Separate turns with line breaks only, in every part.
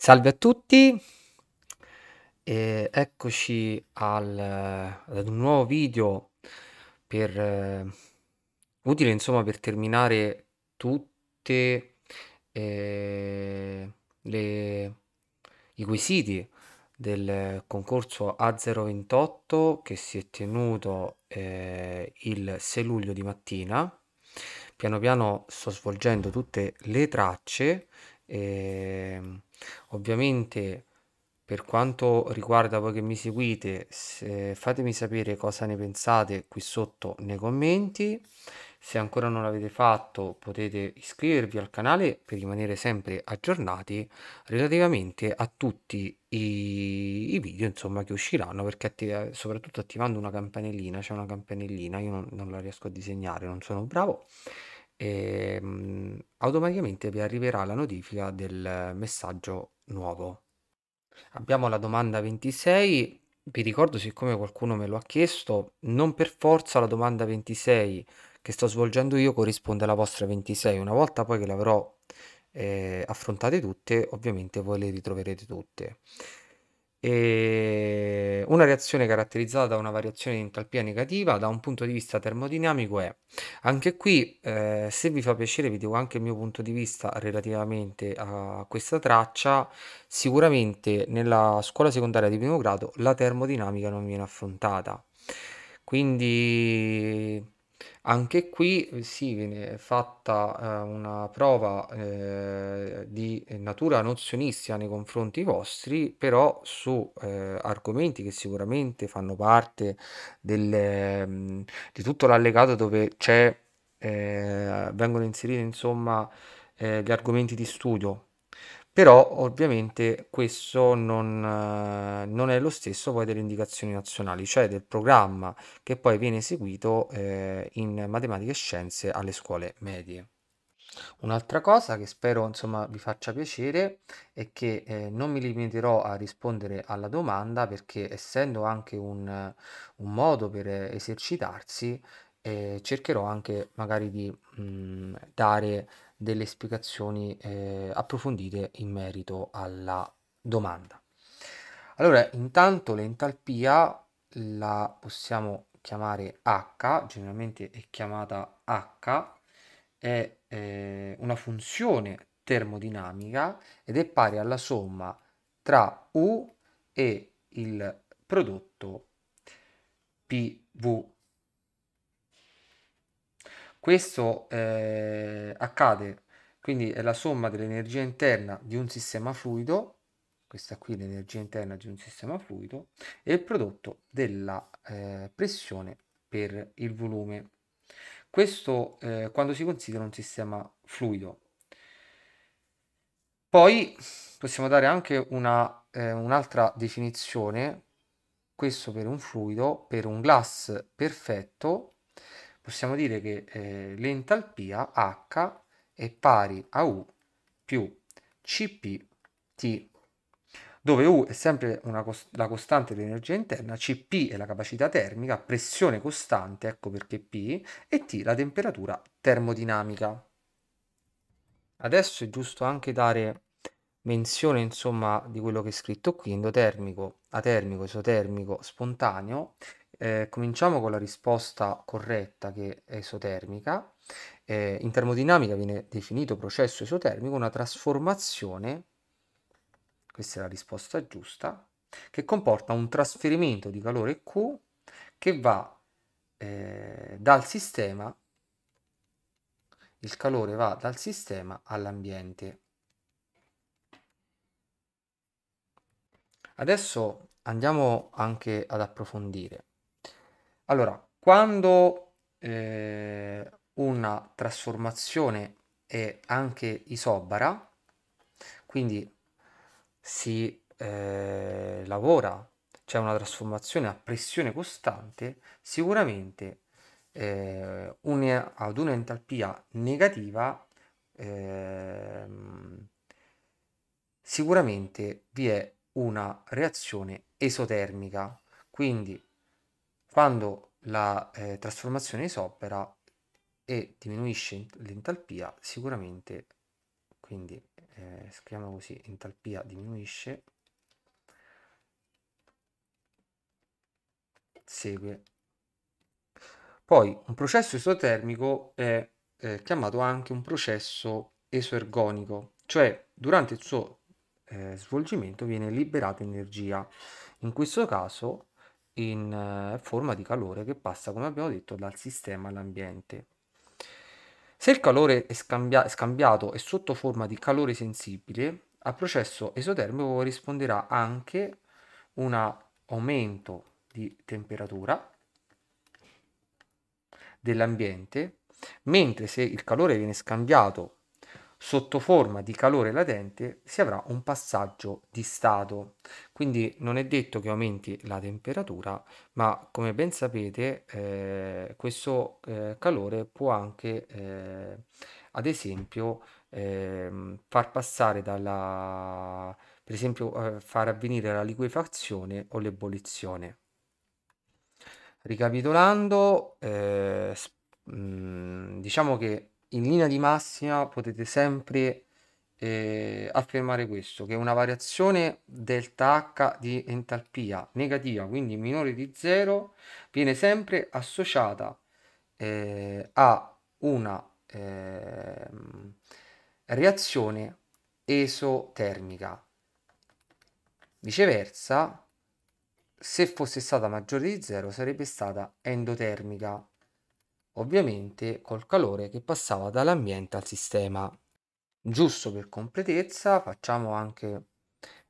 Salve a tutti, e eccoci al, ad un nuovo video per, eh, utile insomma per terminare tutti eh, i quesiti del concorso A028 che si è tenuto eh, il 6 luglio di mattina. Piano piano sto svolgendo tutte le tracce e, ehm, ovviamente per quanto riguarda voi che mi seguite, se, fatemi sapere cosa ne pensate qui sotto nei commenti. Se ancora non l'avete fatto potete iscrivervi al canale per rimanere sempre aggiornati relativamente a tutti i, i video insomma, che usciranno, perché attiv soprattutto attivando una campanellina, c'è una campanellina, io non, non la riesco a disegnare, non sono bravo e ehm, automaticamente vi arriverà la notifica del messaggio nuovo. Abbiamo la domanda 26. Vi ricordo, siccome qualcuno me lo ha chiesto, non per forza la domanda 26 che sto svolgendo io corrisponde alla vostra 26. Una volta poi che l'avrò eh, affrontate tutte, ovviamente voi le ritroverete tutte. E una reazione caratterizzata da una variazione di entalpia negativa da un punto di vista termodinamico è anche qui eh, se vi fa piacere vi dico anche il mio punto di vista relativamente a questa traccia sicuramente nella scuola secondaria di primo grado la termodinamica non viene affrontata quindi anche qui si eh, sì, viene fatta eh, una prova eh, di natura nozionistica nei confronti vostri, però su eh, argomenti che sicuramente fanno parte del, mm, di tutto l'allegato dove c'è, eh, vengono inseriti insomma gli argomenti di studio però ovviamente questo non, eh, non, è lo stesso poi delle indicazioni nazionali, cioè del programma che poi viene eseguito eh, in matematica e scienze alle scuole medie. Un'altra cosa che spero insomma vi faccia piacere è che eh, non mi limiterò a rispondere alla domanda perché essendo anche un, un modo per esercitarsi eh, cercherò anche magari di mh, mm, dare delle spiegazioni eh, approfondite in merito alla domanda. Allora, intanto l'entalpia la possiamo chiamare H, generalmente è chiamata H, è eh, una funzione termodinamica ed è pari alla somma tra U e il prodotto PV questo eh, accade, quindi è la somma dell'energia interna di un sistema fluido, questa qui è l'energia interna di un sistema fluido, e il prodotto della eh, pressione per il volume. Questo eh, quando si considera un sistema fluido. Poi possiamo dare anche una, eh, un'altra definizione, questo per un fluido, per un glass perfetto possiamo dire che eh, l'entalpia H è pari a U più Cp T, dove U è sempre cost la costante dell'energia interna, CP è la capacità termica, pressione costante, ecco perché P, e T la temperatura termodinamica. Adesso è giusto anche dare menzione insomma di quello che è scritto qui, endotermico, atermico, esotermico, spontaneo, eh, cominciamo con la risposta corretta che è esotermica. Eh, in termodinamica viene definito processo esotermico una trasformazione, questa è la risposta giusta, che comporta un trasferimento di calore Q che va eh, dal sistema, il calore va dal sistema all'ambiente. Adesso andiamo anche ad approfondire. Allora, quando eh, una trasformazione è anche isobara, quindi si eh, lavora, c'è cioè una trasformazione a pressione costante, sicuramente eh, un, ad un'entalpia negativa ehm, sicuramente vi è una reazione esotermica, quindi quando la eh, trasformazione isopera e diminuisce l'entalpia, sicuramente, quindi eh, scriviamo così, entalpia diminuisce, segue. Poi un processo esotermico è eh, chiamato anche un processo esoergonico, cioè durante il suo eh, svolgimento viene liberata energia. In questo caso in eh, forma di calore che passa, come abbiamo detto, dal sistema all'ambiente. Se il calore è scambia scambiato e sotto forma di calore sensibile, al processo esotermico corrisponderà anche un aumento di temperatura dell'ambiente, mentre se il calore viene scambiato sotto forma di calore latente si avrà un passaggio di stato. Quindi non è detto che aumenti la temperatura, ma come ben sapete eh, questo eh, calore può anche, eh, ad esempio, ehm, far passare dalla, per esempio, eh, far avvenire la liquefazione o l'ebollizione. Ricapitolando, mh, eh, mm, diciamo che in linea di massima potete sempre eh, affermare questo, che una variazione delta H di entalpia negativa, quindi minore di 0, viene sempre associata eh, a una eh, reazione esotermica. Viceversa, se fosse stata maggiore di 0 sarebbe stata endotermica ovviamente col calore che passava dall'ambiente al sistema. Giusto per completezza facciamo anche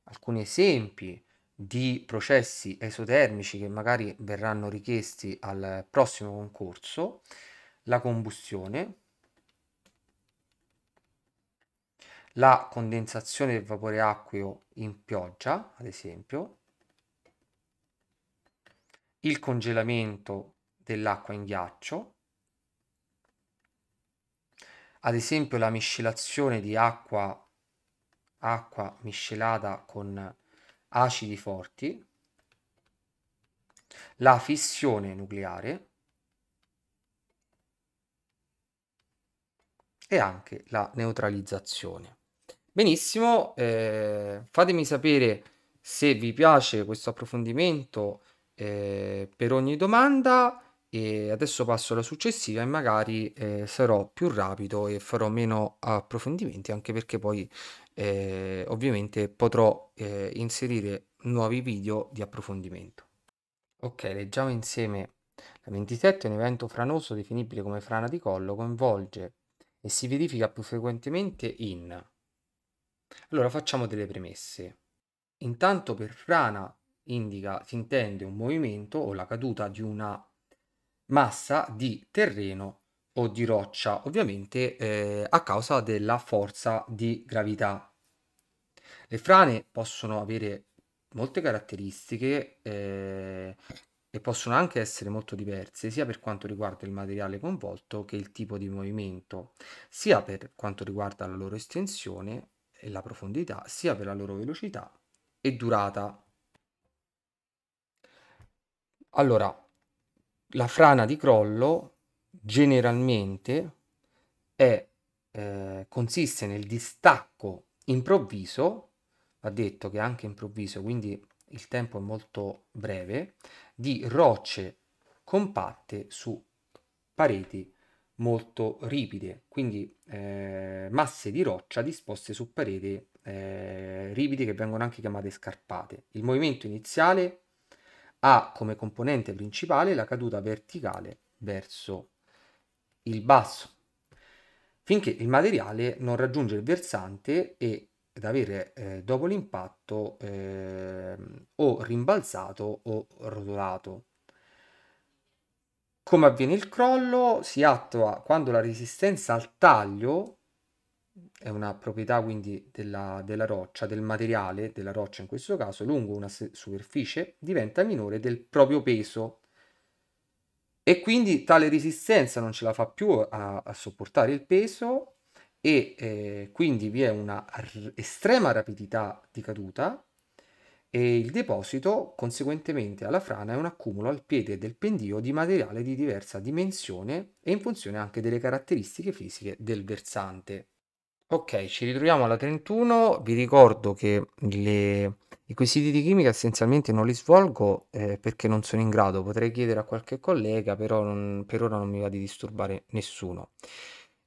alcuni esempi di processi esotermici che magari verranno richiesti al prossimo concorso, la combustione, la condensazione del vapore acqueo in pioggia, ad esempio, il congelamento dell'acqua in ghiaccio, ad esempio la miscelazione di acqua, acqua miscelata con acidi forti, la fissione nucleare e anche la neutralizzazione. Benissimo, eh, fatemi sapere se vi piace questo approfondimento eh, per ogni domanda. E adesso passo alla successiva e magari eh, sarò più rapido e farò meno approfondimenti anche perché poi eh, ovviamente potrò eh, inserire nuovi video di approfondimento. Ok, leggiamo insieme. La 27 un evento franoso definibile come frana di collo, coinvolge e si verifica più frequentemente in... Allora facciamo delle premesse. Intanto per frana indica, si intende un movimento o la caduta di una massa di terreno o di roccia, ovviamente eh, a causa della forza di gravità. Le frane possono avere molte caratteristiche eh, e possono anche essere molto diverse sia per quanto riguarda il materiale coinvolto che il tipo di movimento, sia per quanto riguarda la loro estensione e la profondità, sia per la loro velocità e durata. Allora, la frana di crollo generalmente è, eh, consiste nel distacco improvviso, va detto che è anche improvviso, quindi il tempo è molto breve, di rocce compatte su pareti molto ripide, quindi eh, masse di roccia disposte su pareti eh, ripide che vengono anche chiamate scarpate. Il movimento iniziale ha come componente principale la caduta verticale verso il basso, finché il materiale non raggiunge il versante e ad avere eh, dopo l'impatto eh, o rimbalzato o rotolato. Come avviene il crollo? Si attua quando la resistenza al taglio è una proprietà quindi della, della, roccia, del materiale della roccia in questo caso, lungo una superficie, diventa minore del proprio peso e quindi tale resistenza non ce la fa più a, a sopportare il peso e eh, quindi vi è una estrema rapidità di caduta e il deposito conseguentemente alla frana è un accumulo al piede del pendio di materiale di diversa dimensione e in funzione anche delle caratteristiche fisiche del versante. Ok, ci ritroviamo alla 31. Vi ricordo che le- i quesiti di chimica essenzialmente non li svolgo eh, perché non sono in grado. Potrei chiedere a qualche collega, però non- per ora non mi va di disturbare nessuno.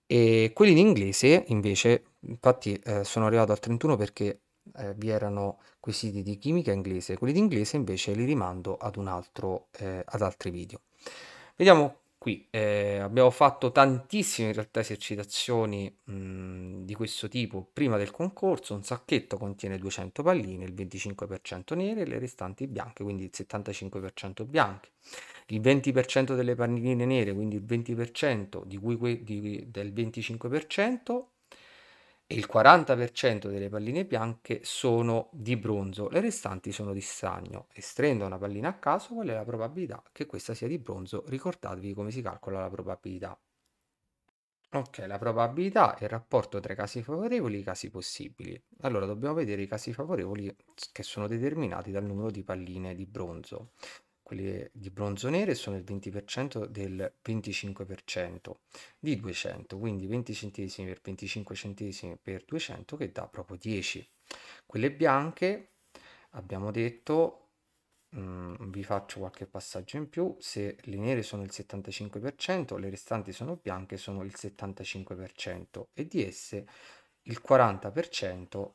E quelli in inglese, invece, infatti, eh, sono arrivato al 31 perché eh, vi erano quesiti di chimica inglese. Quelli di inglese, invece, li rimando ad un altro, eh, ad altri video. Vediamo qui. Eh, abbiamo fatto tantissime in realtà esercitazioni mh, mhmm, di questo tipo prima del concorso. Un sacchetto contiene 200 palline, il 25% nere e le restanti bianche, quindi il 75% bianche. Il 20% delle palline nere, quindi il 20% di cui que- di, del 25% il 40% delle palline bianche sono di bronzo, le restanti sono di stagno. Estrendo una pallina a caso, qual è la probabilità che questa sia di bronzo? Ricordatevi come si calcola la probabilità. Ok, la probabilità è il rapporto tra i casi favorevoli e i casi possibili. Allora, dobbiamo vedere i casi favorevoli che sono determinati dal numero di palline di bronzo quelli di bronzo nere sono il 20% del 25% di 200, quindi 20 centesimi per 25 centesimi per 200 che dà proprio 10. Quelle bianche abbiamo detto, mh, mm, vi faccio qualche passaggio in più, se le nere sono il 75%, le restanti sono bianche, sono il 75% e di esse il 40%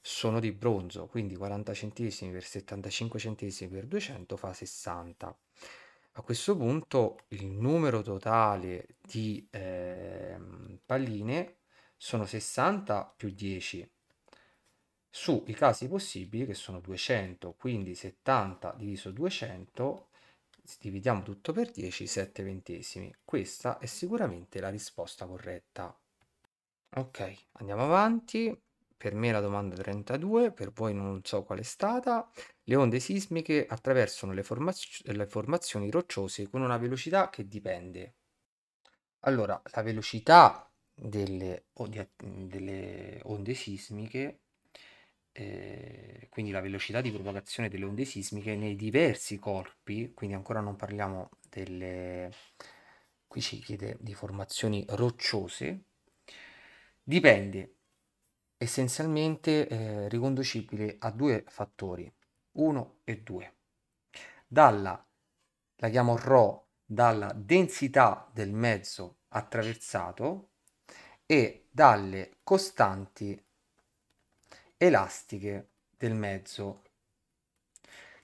sono di bronzo, quindi 40 centesimi per 75 centesimi per 200 fa 60. A questo punto il numero totale di eh, palline sono 60 più 10 su i casi possibili che sono 200, quindi 70 diviso 200 dividiamo tutto per 10, 7 ventesimi. Questa è sicuramente la risposta corretta. Ok, andiamo avanti per me la domanda 32, per voi non so qual è stata. Le onde sismiche attraversano le, formaz le formazioni rocciose con una velocità che dipende. Allora, la velocità delle, delle onde sismiche eh, quindi la velocità di propagazione delle onde sismiche nei diversi corpi, quindi ancora non parliamo delle, qui ci chiede di formazioni rocciose, dipende essenzialmente eh, riconducibile a due fattori, 1 e 2. Dalla, la chiamo ρ, dalla densità del mezzo attraversato e dalle costanti elastiche del mezzo,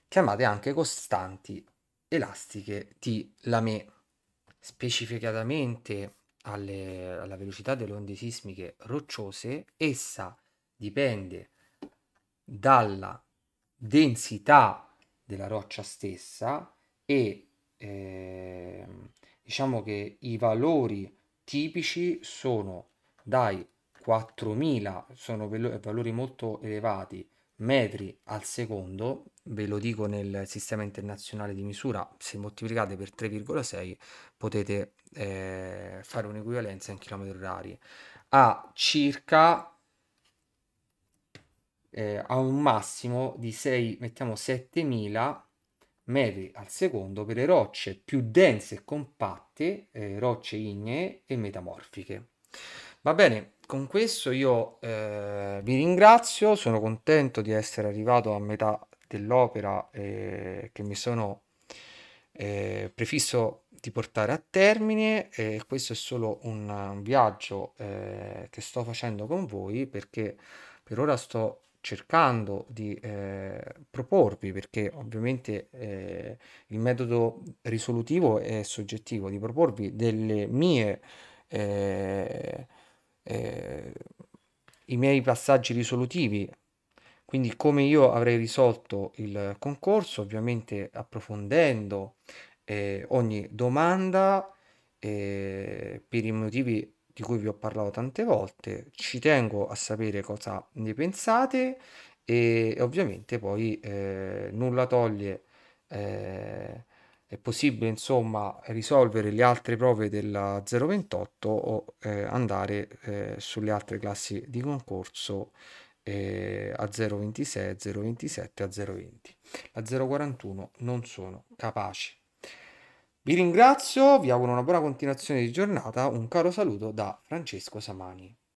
chiamate anche costanti elastiche di Lamè. Specificatamente alle, alla velocità delle onde sismiche rocciose, essa dipende dalla densità della roccia stessa e eh, diciamo che i valori tipici sono dai 4000 sono valori molto elevati metri al secondo, ve lo dico nel sistema internazionale di misura, se moltiplicate per 3,6 potete eh, fare un'equivalenza in chilometri orari a circa eh, a un massimo di 6, mettiamo 7000 metri al secondo per le rocce più dense e compatte, eh, rocce ignee e metamorfiche. Va bene, con questo io eh, vi ringrazio, sono contento di essere arrivato a metà dell'opera eh, che mi sono eh, prefisso di portare a termine e questo è solo un, un viaggio eh, che sto facendo con voi perché per ora sto cercando di eh, proporvi perché ovviamente eh, il metodo risolutivo è soggettivo di proporvi delle mie eh, eh, i miei passaggi risolutivi, quindi come io avrei risolto il concorso, ovviamente approfondendo eh, ogni domanda eh, per i motivi di cui vi ho parlato tante volte, ci tengo a sapere cosa ne pensate e ovviamente poi eh, nulla toglie eh, è possibile insomma risolvere le altre prove della 028 o eh, andare eh, sulle altre classi di concorso eh, a 026, 027, a 020. A 041 non sono capaci. Vi ringrazio, vi auguro una buona continuazione di giornata, un caro saluto da Francesco Samani.